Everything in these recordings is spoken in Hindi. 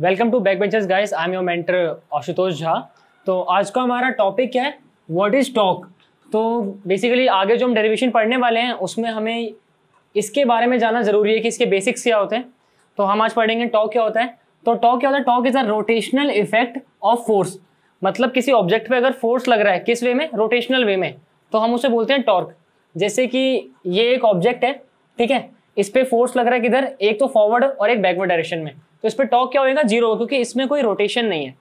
Welcome to back benchers guys I am your mentor Ashutosh Jha तो आज का हमारा टॉपिक है व्हाट इज टॉक तो बेसिकली आगे जो हम डेरिवेशन पढ़ने वाले हैं उसमें हमें इसके बारे में जाना ज़रूरी है कि इसके बेसिक्स क्या होते हैं तो हम आज पढ़ेंगे टॉक क्या होता है तो टॉक क्या होता है torque is a rotational effect of force मतलब किसी ऑब्जेक्ट पे अगर फोर्स लग रहा है किस वे में रोटेशनल वे में तो हम उसे बोलते हैं टॉर्क जैसे कि ये एक ऑब्जेक्ट है ठीक है इस पर फोर्स लग रहा है किधर एक तो फॉरवर्ड और एक बैकवर्ड डायरेक्शन में तो इस पर टॉक क्या होएगा जीरो क्योंकि इसमें कोई रोटेशन नहीं है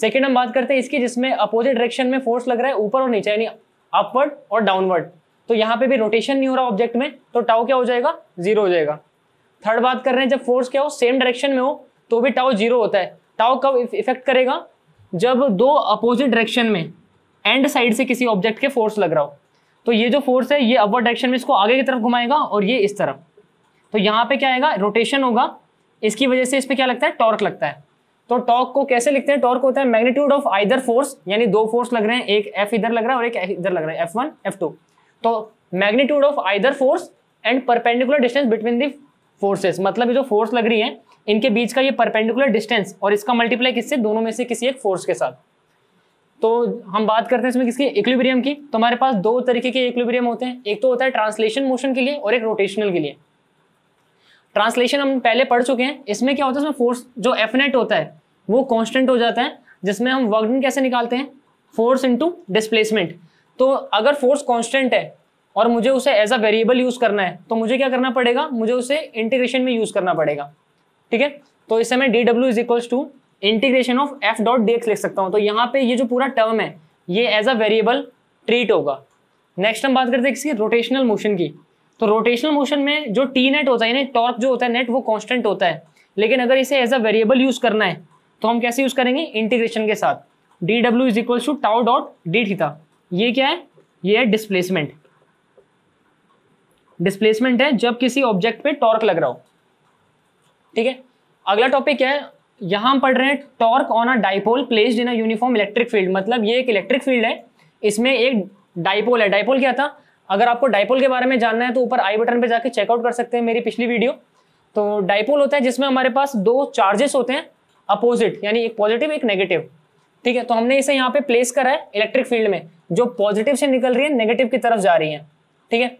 सेकेंड हम बात करते हैं इसकी जिसमें अपोजिट डायरेक्शन में फोर्स लग रहा है ऊपर और नीचे यानी अपवर्ड और डाउनवर्ड तो यहाँ पे भी रोटेशन नहीं हो रहा ऑब्जेक्ट में तो टाओ क्या हो जाएगा जीरो हो जाएगा थर्ड बात कर रहे हैं जब फोर्स क्या हो सेम डायरेक्शन में हो तो भी टाओ जीरो होता है टाओ कब इफेक्ट करेगा जब दो अपोजिट डायरेक्शन में एंड साइड से किसी ऑब्जेक्ट के फोर्स लग रहा हो तो ये जो फोर्स है ये अपवर्ड डायरेक्शन में इसको आगे की तरफ घुमाएगा और ये इस तरफ तो यहाँ पे क्या आएगा रोटेशन होगा इसकी वजह से इस पर क्या लगता है टॉर्क लगता है तो टॉर्क को कैसे लिखते हैं टॉर्क होता है मैग्नीट्यूड ऑफ आइदर फोर्स यानी दो फोर्स लग रहे हैं एक एफ इधर लग रहा है और एक इधर लग रहा है एफ वन एफ टू तो magnitude of either force and perpendicular distance between the forces मतलब ये जो फोर्स लग रही है इनके बीच का ये परपेंडिकुलर डिस्टेंस और इसका मल्टीप्लाई किससे दोनों में से किसी एक फोर्स के साथ तो हम बात करते हैं इसमें किसकी इक्विलिब्रियम की तो हमारे पास दो तरीके के इक्विलिब्रियम होते हैं एक तो होता है ट्रांसलेशन मोशन के लिए और एक रोटेशनल के लिए ट्रांसलेशन हम पहले पढ़ चुके हैं इसमें क्या होता है इसमें फोर्स जो एफनेट होता है वो कॉन्स्टेंट हो जाता है जिसमें हम वर्कडन कैसे निकालते हैं फोर्स इंटू डिस्प्लेसमेंट तो अगर फोर्स कॉन्स्टेंट है और मुझे उसे एज अ वेरिएबल यूज़ करना है तो मुझे क्या करना पड़ेगा मुझे उसे इंटीग्रेशन में यूज़ करना पड़ेगा ठीक है तो इस समय D W is equals to integration of F dot D X लिख सकता हूँ तो यहाँ पे ये जो पूरा टर्म है ये एज अ वेरिएबल ट्रीट होगा नेक्स्ट हम बात करते हैं किसी रोटेशनल मोशन की तो रोटेशनल मोशन में जो टी नेट होता है यानी टॉर्क जो होता है नेट वो कॉन्स्टेंट होता है लेकिन अगर इसे एज अ वेरिएबल यूज करना है तो हम कैसे यूज करेंगे इंटीग्रेशन के साथ D W is equal to tau dot D theta ये क्या है ये है डिस्प्लेसमेंट डिस्प्लेसमेंट है जब किसी ऑब्जेक्ट पे टॉर्क लग रहा हो ठीक है अगला टॉपिक क्या है यहां हम पढ़ रहे हैं torque on a dipole placed in a uniform electric field मतलब ये एक इलेक्ट्रिक फील्ड है इसमें एक डाइपोल है डाइपोल क्या था अगर आपको डाइपोल के बारे में जानना है तो ऊपर आई बटन पर जाके चेकआउट कर सकते हैं मेरी पिछली वीडियो तो डाइपोल होता है जिसमें हमारे पास दो चार्जेस होते हैं अपोजिट यानी एक पॉजिटिव एक नेगेटिव ठीक है तो हमने इसे यहाँ पे प्लेस करा है इलेक्ट्रिक फील्ड में जो पॉजिटिव से निकल रही है नेगेटिव की तरफ जा रही है ठीक है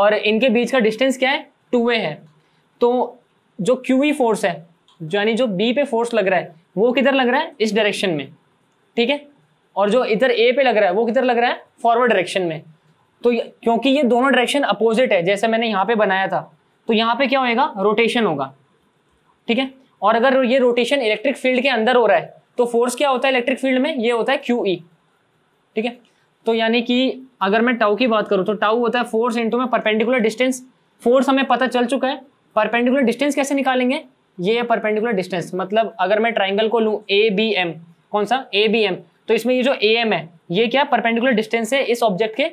और इनके बीच का डिस्टेंस क्या है टू वे है तो जो क्यू फोर्स e है यानी जो बी पे फोर्स लग रहा है वो किधर लग रहा है इस डायरेक्शन में ठीक है और जो इधर ए पे लग रहा है वो किधर लग रहा है फॉरवर्ड डायरेक्शन में तो क्योंकि ये दोनों डायरेक्शन अपोजिट है जैसे मैंने यहाँ पे बनाया था तो यहाँ पे क्या होएगा रोटेशन होगा ठीक है और अगर ये रोटेशन इलेक्ट्रिक फील्ड के अंदर हो रहा है तो फोर्स क्या होता है इलेक्ट्रिक फील्ड में ये होता है क्यू ई e। ठीक है तो यानी कि अगर मैं टाउ की बात करूँ तो टाउ होता है फोर्स इंटू में परपेंडिकुलर डिस्टेंस फोर्स हमें पता चल चुका है परपेंडिकुलर डिस्टेंस कैसे निकालेंगे ये है परपेंडिकुलर डिस्टेंस मतलब अगर मैं ट्राइंगल को लूँ ए बी एम कौन सा ए बी एम तो इसमें ये जो ए एम है ये क्या परपेंडिकुलर डिस्टेंस है इस ऑब्जेक्ट के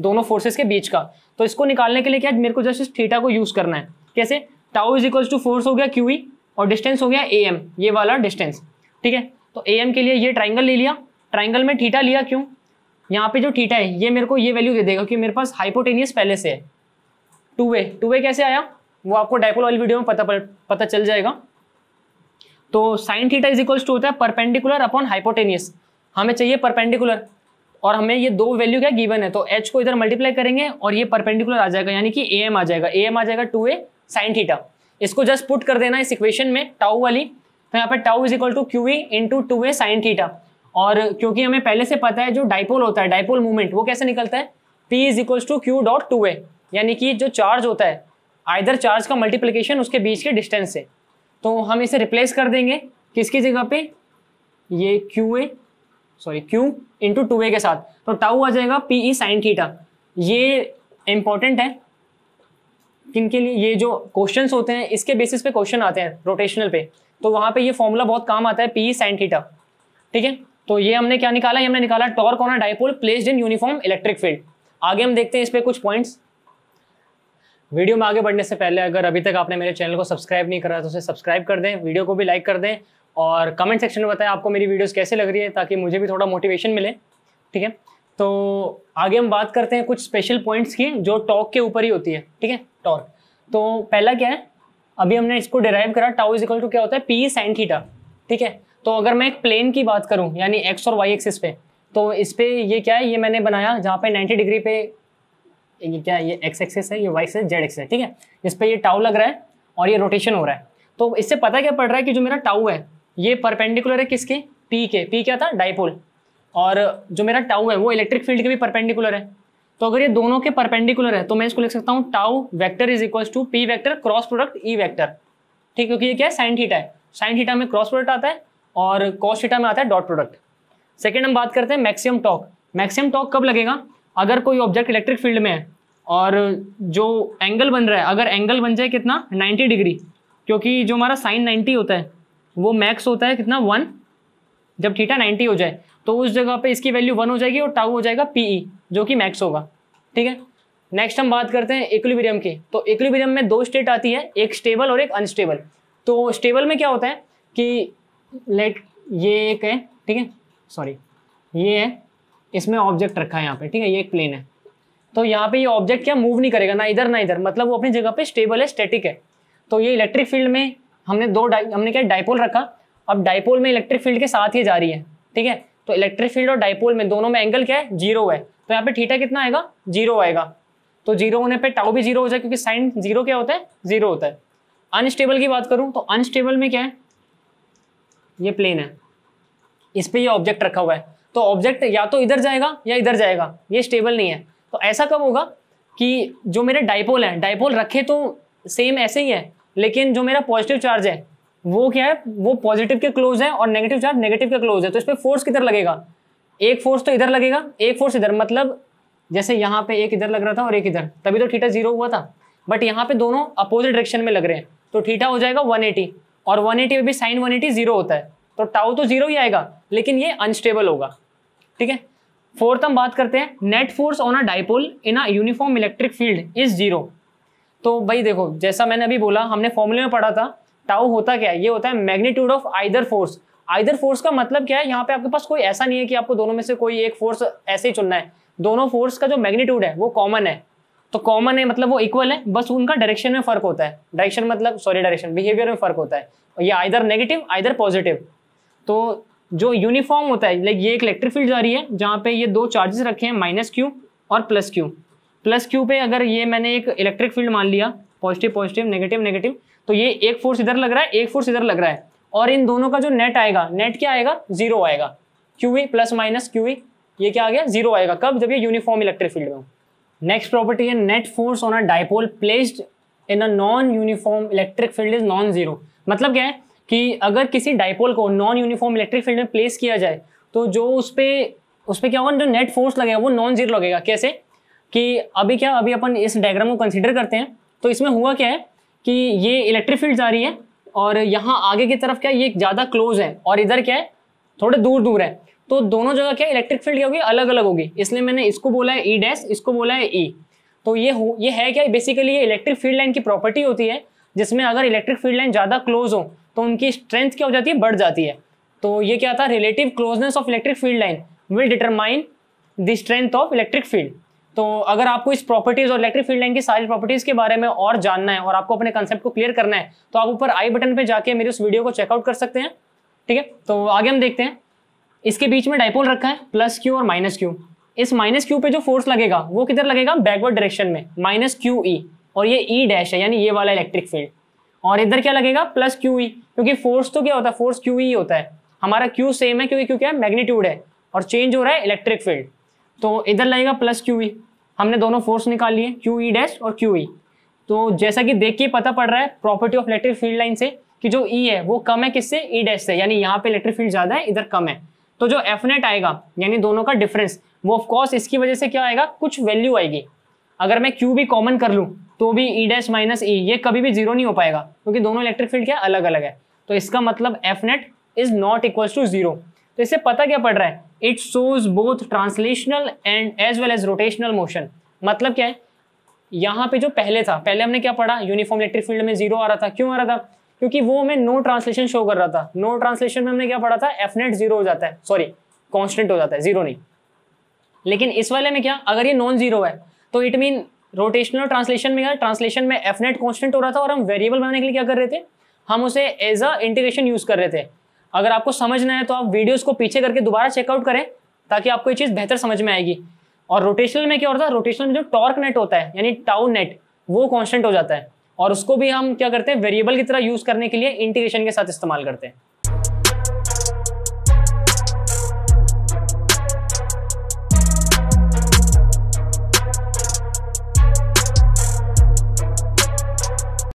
दोनों फोर्सेस के बीच का तो इसको निकालने के लिए क्या मेरे को जस्ट इस थीटा को यूज करना है कैसे tau is equal to force हो गया क्यू ई और डिस्टेंस हो गया ए एम ये वाला डिस्टेंस ठीक है तो ए एम के लिए ये ट्राइंगल ले लिया ट्राइंगल में थीटा लिया क्यों यहाँ पे जो थीटा है ये मेरे को ये वैल्यू दे देगा क्योंकि मेरे पास हाइपोटेनियस पहले से है टू वे टू वे कैसे आया वो आपको डायपोल वाली वीडियो में पता पता चल जाएगा तो sine theta is equals to होता है परपेंडिकुलर अपॉन हाइपोटेनियस हमें चाहिए परपेंडिकुलर और हमें ये दो वैल्यू क्या गिवन है तो एच को इधर मल्टीप्लाई करेंगे और ये परपेंडिकुलर आ जाएगा यानी कि ए एम आ जाएगा ए एम आ जाएगा टू ए साइन थीटा इसको जस्ट पुट कर देना इस इक्वेशन में टाउ वाली तो यहाँ पर tau is equal to Q E into two A sine theta और क्योंकि हमें पहले से पता है जो डाइपोल होता है डाइपोल मूवमेंट वो कैसे निकलता है P is equals to Q dot two A यानी कि जो चार्ज होता है आइधर चार्ज का मल्टीप्लीकेशन उसके बीच के डिस्टेंस से तो हम इसे रिप्लेस कर देंगे किसकी जगह पे ये Q A sorry Q into two A के साथ तो टाउ आ जाएगा पी ई साइन थीटा ये इंपॉर्टेंट है किन के लिए ये जो क्वेश्चंस होते हैं इसके बेसिस पे क्वेश्चन आते हैं रोटेशनल पे तो वहां पे ये फॉर्मूला बहुत काम आता है पी ई साइन थीटा ठीक है तो ये हमने क्या निकाला ये हमने निकाला torque on dipole placed in uniform electric field आगे हम देखते हैं इस पर कुछ पॉइंट्स वीडियो में आगे बढ़ने से पहले अगर अभी तक आपने मेरे चैनल को सब्सक्राइब नहीं करा तो उसे सब्सक्राइब कर दें वीडियो को भी लाइक कर दें और कमेंट सेक्शन में बताएं आपको मेरी वीडियोस कैसे लग रही है ताकि मुझे भी थोड़ा मोटिवेशन मिले ठीक है तो आगे हम बात करते हैं कुछ स्पेशल पॉइंट्स की जो टॉक के ऊपर ही होती है ठीक है टॉर्क तो पहला क्या है अभी हमने इसको डिराइव करा टाउ इज इक्वल टू क्या होता है पी साइन थीटा ठीक है तो अगर मैं एक प्लेन की बात करूँ यानी एक्स और वाई एक्सिस पे तो इस पर ये क्या है ये मैंने बनाया जहाँ पे नाइन्टी डिग्री पे ये क्या है ये एक्स एक्सिस है ये वाई एक्सिस जेड एक्सिस है ठीक है इस पर ये टाउ लग रहा है और ये रोटेशन हो रहा है तो इससे पता क्या पड़ रहा है कि जो मेरा टाउ है ये परपेंडिकुलर है किसके पी के पी क्या था डाइपोल और जो मेरा टाउ है वो इलेक्ट्रिक फील्ड के भी परपेंडिकुलर है तो अगर ये दोनों के परपेंडिकुलर है तो मैं इसको लिख सकता हूँ tau vector is equals to P vector cross product E vector ठीक क्योंकि ये क्या है साइन थीटा है साइन थीटा में क्रॉस प्रोडक्ट आता है और कॉस थीटा में आता है डॉट प्रोडक्ट सेकेंड हम बात करते हैं मैक्सिमम टॉक मैक्सिमम टॉक कब लगेगा अगर कोई ऑब्जेक्ट इलेक्ट्रिक फील्ड में है और जो एंगल बन रहा है अगर एंगल बन जाए कितना 90 डिग्री क्योंकि जो हमारा साइन 90 होता है वो मैक्स होता है कितना वन जब थीटा नाइन्टी हो जाए तो उस जगह पे इसकी वैल्यू वन हो जाएगी और टाउ हो जाएगा पीई e, जो कि मैक्स होगा ठीक है नेक्स्ट हम बात करते हैं इक्विलिब्रियम की तो इक्विलिब्रियम में दो स्टेट आती है एक स्टेबल और एक अनस्टेबल तो स्टेबल में क्या होता है कि लेट ये एक है ठीक है सॉरी ये है इसमें ऑब्जेक्ट रखा है यहाँ पे ठीक है ये एक प्लेन है तो यहाँ पे ये ऑब्जेक्ट क्या मूव नहीं करेगा ना इधर ना इधर मतलब वो अपनी जगह पे स्टेबल है स्टेटिक है तो ये इलेक्ट्रिक फील्ड में हमने दो डाइ हमने क्या डाइपोल रखा अब डाइपोल में इलेक्ट्रिक फील्ड के साथ ही जा रही है ठीक है तो इलेक्ट्रिक फील्ड और डाइपोल में दोनों में एंगल क्या है जीरो है तो यहाँ पे थीटा कितना आएगा जीरो आएगा तो जीरो होने पे टाउ भी जीरो हो जाए क्योंकि साइन जीरो क्या होता है जीरो होता है अनस्टेबल की बात करूँ तो अनस्टेबल में क्या है ये प्लेन है इस पर यह ऑब्जेक्ट रखा हुआ है तो ऑब्जेक्ट या तो इधर जाएगा या इधर जाएगा ये स्टेबल नहीं है तो ऐसा कब होगा कि जो मेरे डाइपोल हैं डाइपोल रखे तो सेम ऐसे ही है लेकिन जो मेरा पॉजिटिव चार्ज है वो क्या है वो पॉजिटिव के क्लोज है और नेगेटिव चार्ज नेगेटिव के क्लोज है तो इस पर फोर्स किधर लगेगा एक फोर्स तो इधर लगेगा एक फोर्स इधर मतलब जैसे यहाँ पे एक इधर लग रहा था और एक इधर तभी तो थीटा जीरो हुआ था बट यहाँ पे दोनों अपोजिट डायरेक्शन में लग रहे हैं तो थीटा हो जाएगा 180 और 180 में भी साइन 180 जीरो होता है तो टाउ तो जीरो ही आएगा लेकिन ये अनस्टेबल होगा ठीक है फोर्थ हम बात करते हैं net force on a dipole in a uniform electric field is zero तो भाई देखो जैसा मैंने अभी बोला हमने फॉर्मूले में पढ़ा था टाउ होता क्या है ये होता है magnitude of either force either force का मतलब क्या है यहाँ पे आपके पास कोई ऐसा नहीं है कि आपको दोनों में से कोई एक फोर्स ऐसे ही चुनना है दोनों फोर्स का जो मैग्नीट्यूड है वो कॉमन है तो कॉमन है मतलब वो इक्वल है बस उनका डायरेक्शन में फर्क होता है डायरेक्शन मतलब सॉरी डायरेक्शन बिहेवियर में फर्क होता है ये आइदर नेगेटिव आइदर पॉजिटिव तो जो यूनिफॉर्म होता है लाइक ये एक इलेक्ट्रिक फील्ड जा रही है जहाँ पे ये दो चार्जेस रखे हैं माइनस क्यू और प्लस क्यू प्लस क्यू पे अगर ये मैंने एक इलेक्ट्रिक फील्ड मान लिया पॉजिटिव पॉजिटिव नेगेटिव नेगेटिव तो ये एक फोर्स इधर लग रहा है एक फोर्स इधर लग रहा है और इन दोनों का जो नेट आएगा नेट क्या आएगा जीरो आएगा क्यू ही प्लस माइनस क्यू ही ये क्या आ गया जीरो आएगा कब जब ये यूनिफॉर्म इलेक्ट्रिक फील्ड में हो नेक्स्ट प्रॉपर्टी है net force on a dipole placed in a non uniform electric field is non zero मतलब क्या है कि अगर किसी डायपोल को नॉन यूनिफॉर्म इलेक्ट्रिक फील्ड में प्लेस किया जाए तो जो उस पर उस पर क्या होगा जो नेट फोर्स लगेगा वो नॉन जीरो लगेगा कैसे कि अभी क्या अभी अपन इस डायग्राम को कंसिडर करते हैं तो इसमें हुआ क्या है कि ये इलेक्ट्रिक फील्ड जा रही है और यहाँ आगे की तरफ क्या ये ज़्यादा क्लोज है और इधर क्या है थोड़े दूर दूर है तो दोनों जगह क्या इलेक्ट्रिक फील्ड क्या होगी अलग अलग होगी इसलिए मैंने इसको बोला है ई e डैश इसको बोला है ई e। तो ये हो ये है क्या बेसिकली ये इलेक्ट्रिक फील्ड लाइन की प्रॉपर्टी होती है जिसमें अगर इलेक्ट्रिक फील्ड लाइन ज़्यादा क्लोज हो तो उनकी स्ट्रेंथ क्या हो जाती है बढ़ जाती है तो ये क्या था relative closeness of electric field line will determine the strength of electric field तो अगर आपको इस प्रॉपर्टीज और इलेक्ट्रिक फील्ड लाइन की सारी प्रॉपर्टीज के बारे में और जानना है और आपको अपने कंसेप्ट को क्लियर करना है तो आप ऊपर आई बटन पे जाके मेरी उस वीडियो को चेकआउट कर सकते हैं ठीक है तो आगे हम देखते हैं इसके बीच में डाइपोल रखा है प्लस क्यू और माइनस क्यू इस माइनस क्यू पे जो फोर्स लगेगा वो किधर लगेगा बैकवर्ड डायरेक्शन में माइनस क्यू ई और ये ई e डैश है यानी ये वाला इलेक्ट्रिक फील्ड और इधर क्या लगेगा प्लस क्यू ई क्योंकि फोर्स तो क्या होता है फोर्स क्यू ई होता है हमारा क्यू सेम है क्योंकि क्यों क्या है मैग्नीट्यूड है और चेंज हो रहा है इलेक्ट्रिक फील्ड तो इधर लगेगा प्लस क्यू ई हमने दोनों फोर्स निकाल लिए क्यू ई डैश और क्यू ई e। तो जैसा कि देख के पता पड़ रहा है property of electric field line से कि जो ई e है वो कम है किससे ई e डैश से यानी यहाँ पे इलेक्ट्रिक फील्ड ज़्यादा है इधर कम है तो जो एफ नेट आएगा यानी दोनों का डिफरेंस वो ऑफकोर्स इसकी वजह से क्या आएगा कुछ वैल्यू आएगी अगर मैं क्यू भी कॉमन कर लूँ तो भी ई डैश माइनस ई ये कभी भी जीरो नहीं हो पाएगा क्योंकि दोनों इलेक्ट्रिक फील्ड क्या अलग अलग है तो इसका मतलब F net is not equal to zero तो इससे पता क्या पड़ रहा है it shows both translational and as well as rotational motion मतलब क्या है यहाँ पे जो पहले था पहले हमने क्या पढ़ा यूनिफॉर्म इलेक्ट्रिक फील्ड में जीरो आ रहा था क्यों आ रहा था क्योंकि वो हमें नो ट्रांसलेशन शो कर रहा था नो no ट्रांसलेशन में हमने क्या पढ़ा था एफनेट जीरो हो जाता है सॉरी कॉन्स्टेंट हो जाता है जीरो नहीं लेकिन इस वाले में क्या अगर ये नॉन जीरो है तो इट मीन रोटेशनल ट्रांसलेशन में क्या ट्रांसलेशन में एफनेट कॉन्स्टेंट हो रहा था और हम वेरिएबल बनाने के लिए क्या कर रहे थे हम उसे एज अ इंटीग्रेशन यूज कर रहे थे अगर आपको समझना है तो आप वीडियोस को पीछे करके दोबारा चेकआउट करें ताकि आपको ये चीज़ बेहतर समझ में आएगी और रोटेशनल में क्या होता है रोटेशनल में जो टॉर्क नेट होता है यानी टाउ नेट वो कॉन्स्टेंट हो जाता है और उसको भी हम क्या करते हैं वेरिएबल की तरह यूज़ करने के लिए इंटीग्रेशन के साथ इस्तेमाल करते हैं